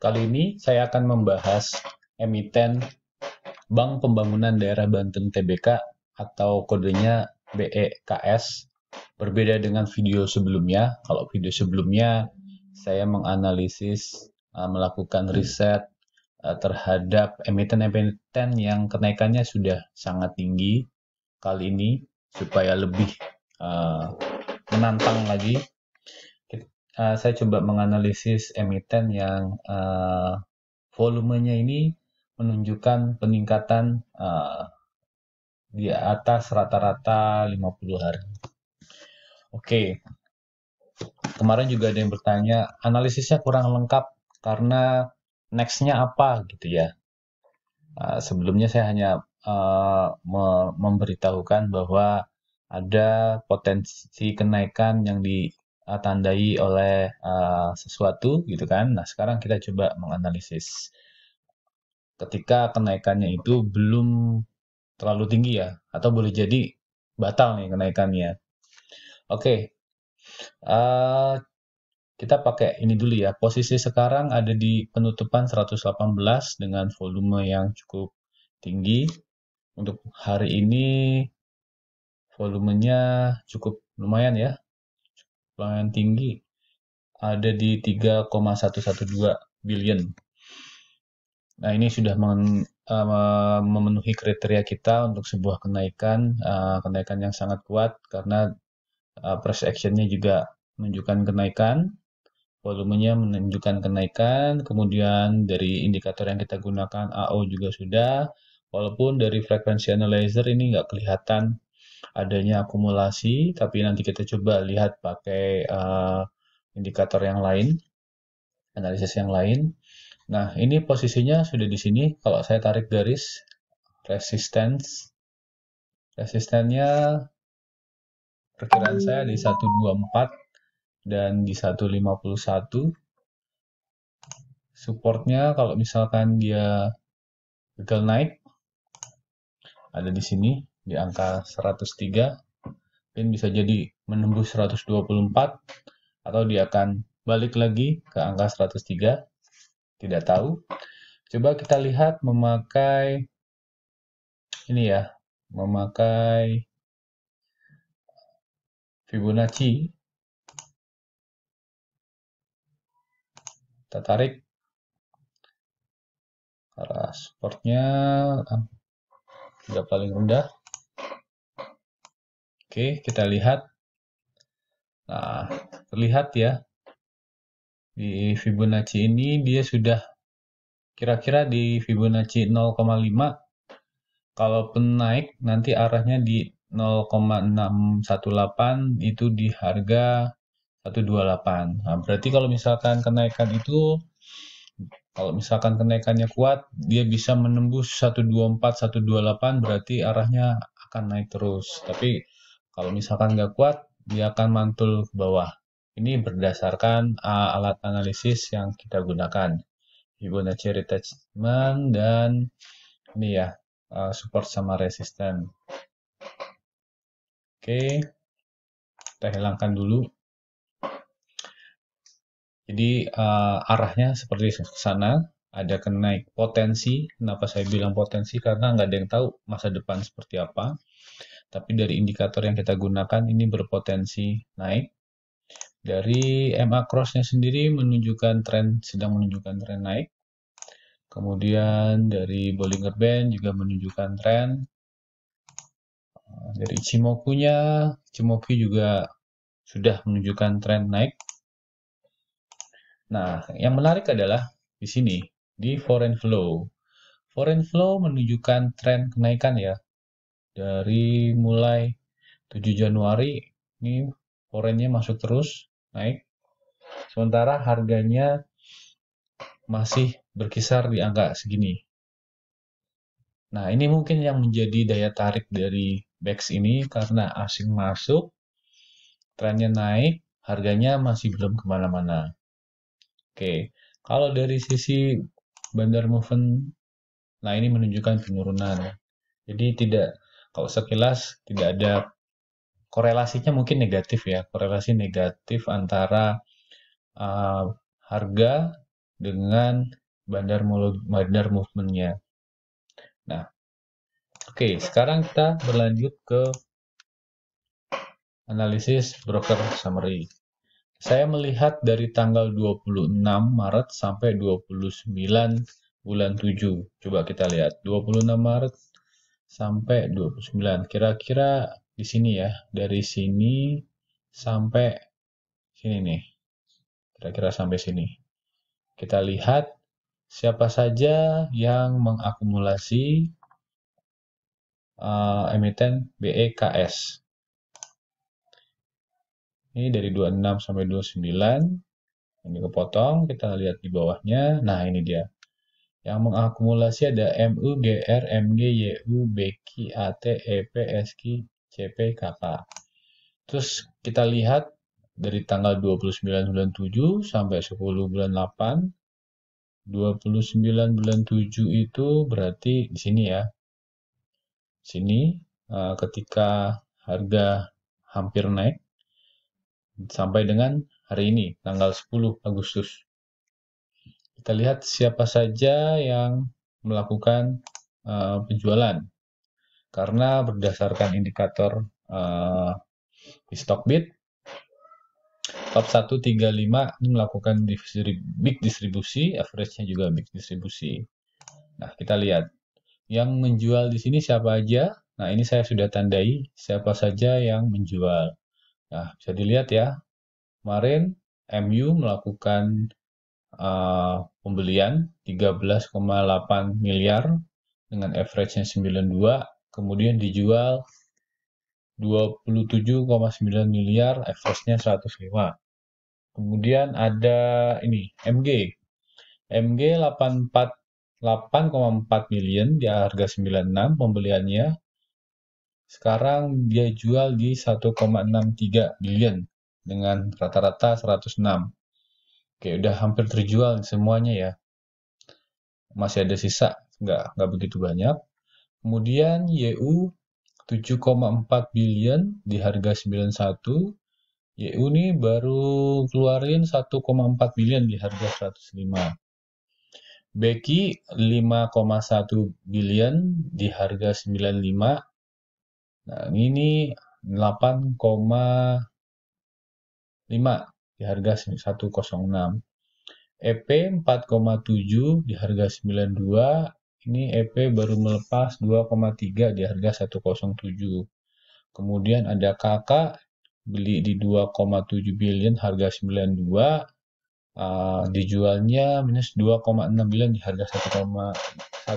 Kali ini saya akan membahas emiten Bank Pembangunan Daerah Banten TBK atau kodenya BEKS. Berbeda dengan video sebelumnya, kalau video sebelumnya saya menganalisis, eh, melakukan riset eh, terhadap emiten-emiten yang kenaikannya sudah sangat tinggi kali ini supaya lebih eh, menantang lagi uh, saya coba menganalisis emiten yang uh, volumenya ini menunjukkan peningkatan uh, di atas rata-rata 50 hari. Oke, okay. kemarin juga ada yang bertanya, analisisnya kurang lengkap karena next-nya apa gitu ya. Uh, sebelumnya saya hanya uh, me memberitahukan bahwa ada potensi kenaikan yang di ditandai eh, tandai oleh uh, sesuatu gitu kan. Nah, sekarang kita coba menganalisis ketika kenaikannya itu belum terlalu tinggi ya atau boleh jadi batal nih kenaikannya. Oke. Okay. Uh, eh, kita pakai ini dulu ya. Posisi sekarang ada di penutupan 118 dengan volume yang cukup tinggi. Untuk hari ini volumenya cukup lumayan ya, lumayan tinggi ada di 3,112 billion. Nah, ini sudah men, uh, eh, memenuhi kriteria kita untuk sebuah kenaikan, uh, kenaikan yang sangat kuat karena uh, price actionnya juga menunjukkan kenaikan, volumenya menunjukkan kenaikan, kemudian dari indikator yang kita gunakan AO juga sudah, walaupun dari frekuensi analyzer ini nggak kelihatan adanya akumulasi, tapi nanti kita coba lihat pakai uh, indikator yang lain, analisis yang lain. Nah, ini posisinya sudah di sini. Kalau saya tarik garis, resistance, resistennya perkiraan saya di 124 dan di 151. Supportnya kalau misalkan dia gagal naik, ada di sini di angka 103 mungkin bisa jadi menembus 124 atau dia akan balik lagi ke angka 103 tidak tahu coba kita lihat memakai ini ya memakai Fibonacci kita tarik arah supportnya ah, tidak paling rendah Oke, kita lihat. Nah, terlihat ya. Di Fibonacci ini dia sudah kira-kira di Fibonacci 0,5. Kalaupun naik, nanti arahnya di 0,618 itu di harga 128. Nah, berarti kalau misalkan kenaikan itu kalau misalkan kenaikannya kuat, dia bisa menembus 124, 128 berarti arahnya akan naik terus. Tapi kalau misalkan nggak kuat, dia akan mantul ke bawah. Ini berdasarkan alat analisis yang kita gunakan. Fibonacci retracement dan ini ya, support sama resisten. Oke, kita hilangkan dulu. Jadi uh, arahnya seperti ke sana, ada kenaik potensi. Kenapa saya bilang potensi? Karena nggak ada yang tahu masa depan seperti apa. Tapi dari indikator yang kita gunakan ini berpotensi naik. Dari MA crossnya sendiri menunjukkan tren, sedang menunjukkan tren naik. Kemudian dari Bollinger Band juga menunjukkan tren. Eh, dari ichimoku nya Ichimoku juga sudah menunjukkan tren naik. Nah, yang menarik adalah di sini, di foreign flow. Foreign flow menunjukkan tren kenaikan ya dari mulai 7 Januari ini forennya masuk terus naik sementara harganya masih berkisar di angka segini nah ini mungkin yang menjadi daya tarik dari BEX ini karena asing masuk trennya naik harganya masih belum kemana-mana oke kalau dari sisi bandar movement nah ini menunjukkan penurunan jadi tidak kalau sekilas tidak ada korelasinya mungkin negatif ya korelasi negatif antara uh, harga dengan bandar bandar movementnya nah oke okay, iya. sekarang kita berlanjut ke analisis broker summary saya melihat dari tanggal 26 Maret sampai 29 bulan 7 coba kita lihat 26 Maret sampai 29. Kira-kira di sini ya, dari sini sampai sini nih. Kira-kira sampai sini. Kita lihat siapa saja yang mengakumulasi uh, emiten BEKS. Ini dari 26 sampai 29. Ini kepotong, kita lihat di bawahnya. Nah, ini dia yang mengakumulasi ada MU, GR, MG, YU, BQ, AT, EP, SQ, CP, KK. Terus kita lihat dari tanggal 29 bulan 7 sampai 10 bulan 8. 29 bulan 7 itu berarti di sini ya. Sini e, ketika harga hampir naik sampai dengan hari ini tanggal 10 Agustus kita lihat siapa saja yang melakukan uh, penjualan. Karena berdasarkan indikator uh, eh, di Stockbit, top 135 ini melakukan big distribusi, average-nya juga big distribusi. Nah, kita lihat. Yang menjual di sini siapa aja? Nah, ini saya sudah tandai siapa saja yang menjual. Nah, bisa dilihat ya. Kemarin MU melakukan Eh, pembelian 13,8 miliar dengan average-nya 92, kemudian dijual 27,9 miliar, average-nya 105. Kemudian ada ini MG. MG 84 million di harga 96 pembeliannya. Sekarang dia jual di 1,63 million dengan rata-rata 106 kayak udah hampir terjual semuanya ya masih ada sisa nggak nggak begitu banyak kemudian YU 7,4 billion di harga 91 YU ini baru keluarin 1,4 billion di harga 105 Becky 5,1 billion di harga 95 nah ini 8,5 di harga 106. EP 4,7 di harga 92, ini EP baru melepas 2,3 di harga 107. Kemudian ada KK beli di 2,7 billion harga 92, uh, ah, dijualnya minus 2,6 billion di harga 1,105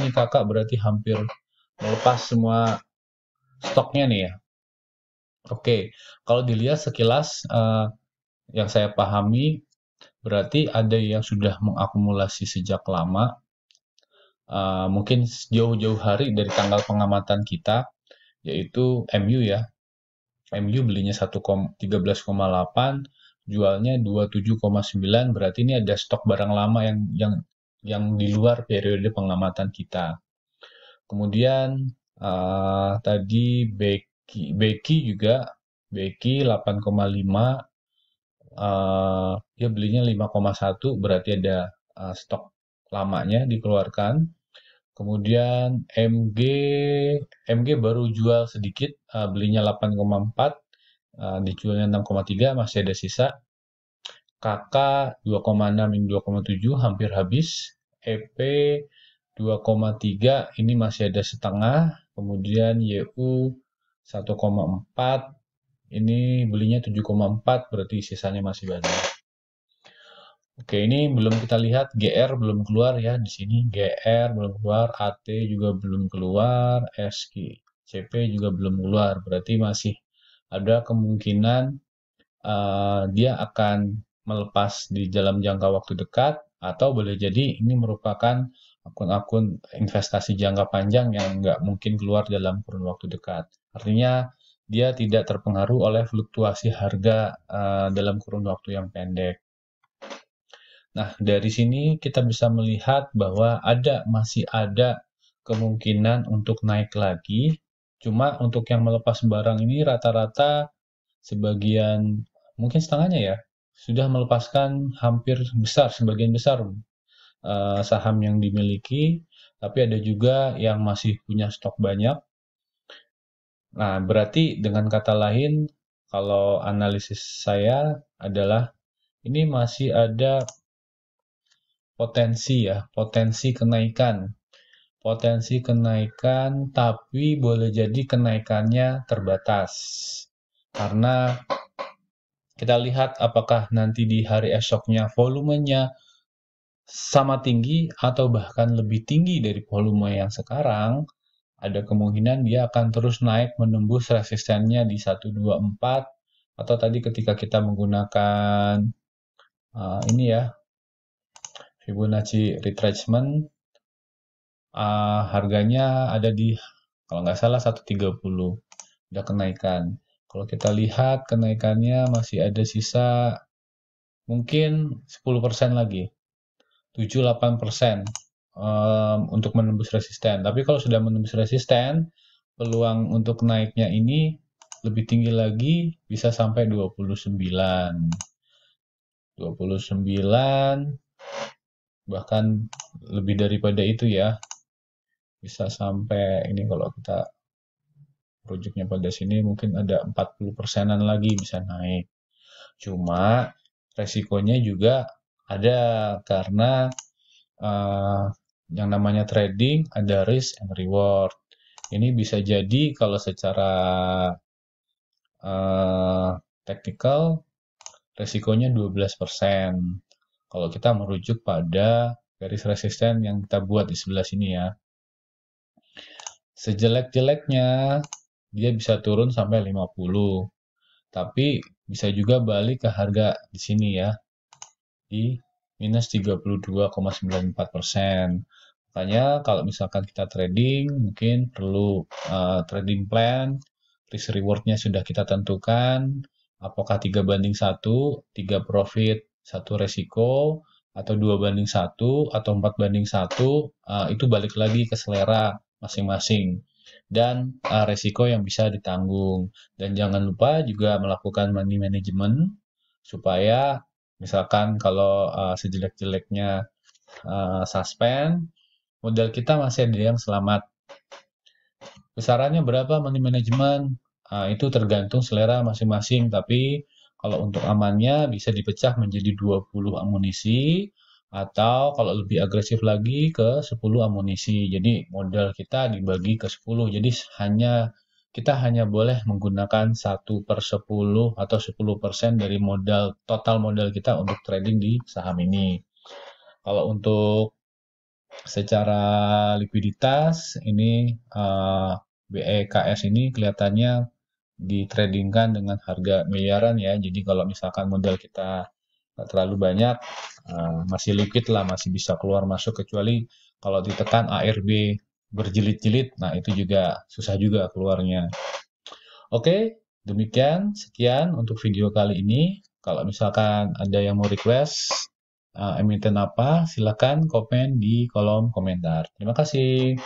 ini kakak berarti hampir melepas semua stoknya nih ya. Oke, okay. kalau dilihat sekilas uh, yang saya pahami berarti ada yang sudah mengakumulasi sejak lama uh, mungkin jauh-jauh hari dari tanggal pengamatan kita yaitu MU ya MU belinya 13,8 jualnya 27,9 berarti ini ada stok barang lama yang yang yang di luar periode pengamatan kita kemudian uh, tadi Becky Becky juga Becky 8,5 uh, dia belinya 5,1 berarti ada uh, stok lamanya dikeluarkan. Kemudian MG MG baru jual sedikit, uh, belinya 8,4 Uh, dijualnya 6,3 masih ada sisa. KK 2,6 ini 2,7 hampir habis. EP 2,3 ini masih ada setengah. Kemudian YU 1,4 ini belinya 7,4 berarti sisanya masih banyak. Oke, ini belum kita lihat GR belum keluar ya di sini GR belum keluar, AT juga belum keluar, SQ, CP juga belum keluar. Berarti masih ada kemungkinan uh, dia akan melepas di dalam jangka waktu dekat atau boleh jadi ini merupakan akun-akun investasi jangka panjang yang nggak mungkin keluar dalam kurun waktu dekat. Artinya dia tidak terpengaruh oleh fluktuasi harga uh, dalam kurun waktu yang pendek. Nah, dari sini kita bisa melihat bahwa ada masih ada kemungkinan untuk naik lagi. Cuma untuk yang melepas barang ini rata-rata sebagian mungkin setengahnya ya sudah melepaskan hampir besar sebagian besar uh, saham yang dimiliki, tapi ada juga yang masih punya stok banyak Nah, berarti dengan kata lain, kalau analisis saya adalah ini masih ada potensi ya, potensi kenaikan. Potensi kenaikan, tapi boleh jadi kenaikannya terbatas. Karena kita lihat apakah nanti di hari esoknya volumenya sama tinggi atau bahkan lebih tinggi dari volume yang sekarang, ada kemungkinan dia akan terus naik menembus resistennya di 124 atau tadi ketika kita menggunakan uh, ini ya Fibonacci retracement uh, harganya ada di kalau nggak salah 130 udah kenaikan kalau kita lihat kenaikannya masih ada sisa mungkin 10% lagi 7-8% um, untuk menembus resisten. Tapi kalau sudah menembus resisten, peluang untuk naiknya ini lebih tinggi lagi bisa sampai 29. 29 bahkan lebih daripada itu ya. Bisa sampai ini kalau kita rujuknya pada sini mungkin ada 40 persenan lagi bisa naik. Cuma resikonya juga ada karena uh, yang namanya trading ada risk and reward. Ini bisa jadi kalau secara uh, technical resikonya 12%. Kalau kita merujuk pada garis resisten yang kita buat di sebelah sini ya. Sejelek-jeleknya dia bisa turun sampai 50. Tapi bisa juga balik ke harga di sini ya. Di minus 32,94 persen. Makanya kalau misalkan kita trading mungkin perlu uh, trading plan, risk rewardnya sudah kita tentukan, apakah 3 banding 1, 3 profit, 1 resiko, atau 2 banding 1, atau 4 banding 1, uh, eh, itu balik lagi ke selera masing-masing dan uh, resiko yang bisa ditanggung. Dan jangan lupa juga melakukan money management supaya misalkan kalau uh, sejelek-jeleknya uh, suspend modal kita masih ada yang selamat. Besarannya berapa money management? Nah, itu tergantung selera masing-masing, tapi kalau untuk amannya bisa dipecah menjadi 20 amunisi atau kalau lebih agresif lagi ke 10 amunisi. Jadi modal kita dibagi ke 10. Jadi hanya kita hanya boleh menggunakan 1 per 10 atau 10 persen dari modal total modal kita untuk trading di saham ini. Kalau untuk secara likuiditas ini uh, eh, BEKS ini kelihatannya ditradingkan dengan harga miliaran ya. Jadi kalau misalkan modal kita tidak terlalu banyak, eh, masih liquid lah, masih bisa keluar masuk kecuali kalau ditekan ARB berjilid-jilid, nah itu juga susah juga keluarnya. Oke, demikian sekian untuk video kali ini. Kalau misalkan ada yang mau request uh, emiten apa, silakan komen di kolom komentar. Terima kasih.